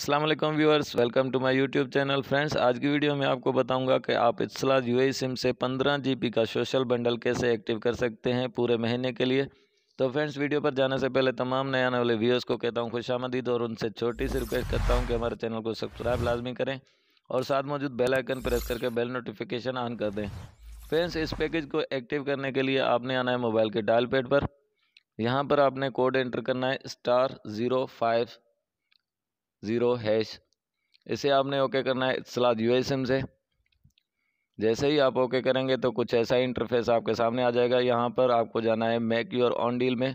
अस्सलाम वालेकुम viewers welcome to my YouTube channel friends आज की वीडियो में आपको बताऊंगा कि आप इसला यू सिम से 15 जी का सोशल बंडल कैसे एक्टिव कर सकते हैं पूरे महीने के लिए तो फ्रेंड्स वीडियो पर जाने से पहले तमाम नए आने वाले व्यूअर्स को कहता हूं खुश आमदीद और उनसे छोटी सी रिक्वेस्ट करता हूँ कि हमारे चैनल को सब्सक्राइब लाजमी करें और साथ मौजूद बेलाइकन प्रेस करके बेल नोटिफिकेशन ऑन कर दें फ्रेंड्स इस पैकेज को एक्टिव करने के लिए आपने आना है मोबाइल के डायल पेड पर यहाँ पर आपने कोड एंटर करना है star zero five zero hash इसे आपने ओके करना है सलाद यू से जैसे ही आप ओके करेंगे तो कुछ ऐसा इंटरफेस आपके सामने आ जाएगा यहाँ पर आपको जाना है मेक योर ऑन डील में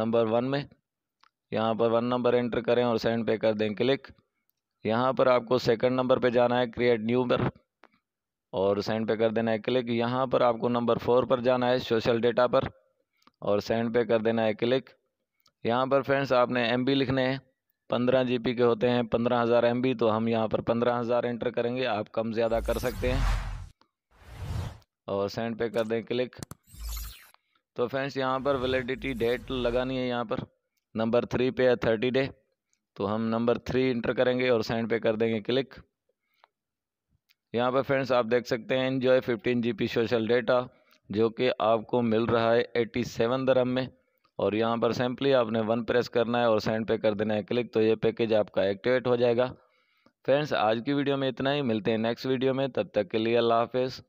नंबर वन में यहाँ पर वन नंबर एंटर करें और सेंड पे कर दें क्लिक यहाँ पर आपको सेकंड नंबर पे जाना है क्रिएट न्यू पर और सेंड पे कर देना है क्लिक यहाँ पर आपको नंबर फोर पर जाना है सोशल डेटा पर और सेंड पे कर देना है क्लिक यहाँ पर फ्रेंड्स आपने एम लिखने हैं पंद्रह जी के होते हैं पंद्रह हज़ार एम तो हम यहाँ पर पंद्रह हज़ार एंटर करेंगे आप कम ज़्यादा कर सकते हैं और सेंड पे कर दें क्लिक तो फ्रेंड्स यहाँ पर वैलिडिटी डेट लगानी है यहाँ पर नंबर थ्री पे है थर्टी डे तो हम नंबर थ्री इंटर करेंगे और सेंड पे कर देंगे क्लिक यहाँ पर फ्रेंड्स आप देख सकते हैं enjoy fifteen G social data जो कि आपको मिल रहा है एटी सेवन दरम में और यहाँ पर सिंपली आपने वन प्रेस करना है और सेंड पे कर देना है क्लिक तो ये पैकेज आपका एक्टिवेट हो जाएगा फ्रेंड्स आज की वीडियो में इतना ही मिलते हैं नेक्स्ट वीडियो में तब तक के लिए अल्लाह हाफिज़